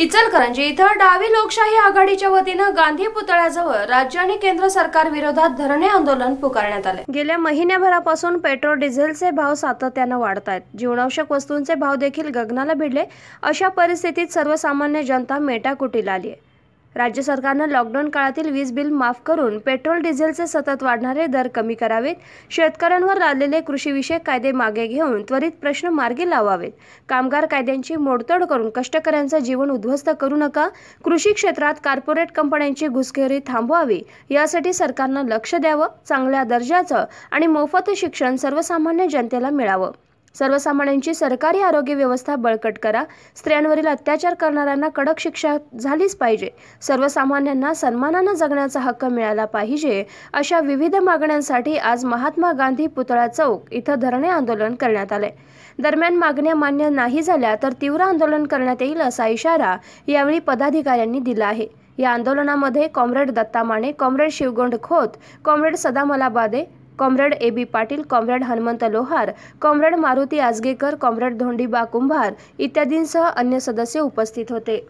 इचलकरंजी इथं डावी लोकशाही आघाडीच्या वतीनं गांधी पुतळ्याजवळ राज्य आणि केंद्र सरकार विरोधात धरणे आंदोलन पुकारण्यात आले गेल्या महिन्याभरापासून पेट्रोल डिझेलचे भाव सातत्यानं वाढत आहेत जीवनावश्यक वस्तूंचे भाव देखील गगनाला भिडले अशा परिस्थितीत सर्वसामान्य जनता मेटाकुटीला आली आहे राज्य सरकारनं लॉकडाऊन काळातील वीज बिल माफ करून पेट्रोल डिझेलचे सतत वाढणारे दर कमी करावेत शेतकऱ्यांवर लादलेले कृषीविषयक कायदे मागे घेऊन त्वरित प्रश्न मार्गी लावावेत कामगार कायद्यांची मोडतोड करून कष्टकऱ्यांचं जीवन उद्ध्वस्त करू नका कृषी क्षेत्रात कॉर्पोरेट कंपन्यांची घुसखोरी थांबवावी यासाठी सरकारनं लक्ष द्यावं चांगल्या दर्जाचं आणि मोफत शिक्षण सर्वसामान्य जनतेला मिळावं सर्वसामान्यांची सरकारी आरोग्य व्यवस्था बळकट करा स्त्रियांवरील अत्याचार करणाऱ्यांना कडक शिक्षा झालीच पाहिजे सर्वसामान्यांना सन्मानानं जगण्याचा हक्क मिळाला पाहिजे अशा विविध मागण्यांसाठी आज महात्मा गांधी पुतळा चौक इथं धरणे आंदोलन करण्यात आले दरम्यान मागण्या मान्य नाही झाल्या तर तीव्र आंदोलन करण्यात येईल असा इशारा यावेळी पदाधिकाऱ्यांनी दिला आहे या आंदोलनामध्ये comrade Datta Mane comrade Shivgond Khot comrade Sadamala Bade comrade A B Patil comrade Hanumant Lohar comrade Maruti Ajgekar comrade Dhondiba Kumbhar इत्यादींसह अन्य सदस्य उपस्थित होते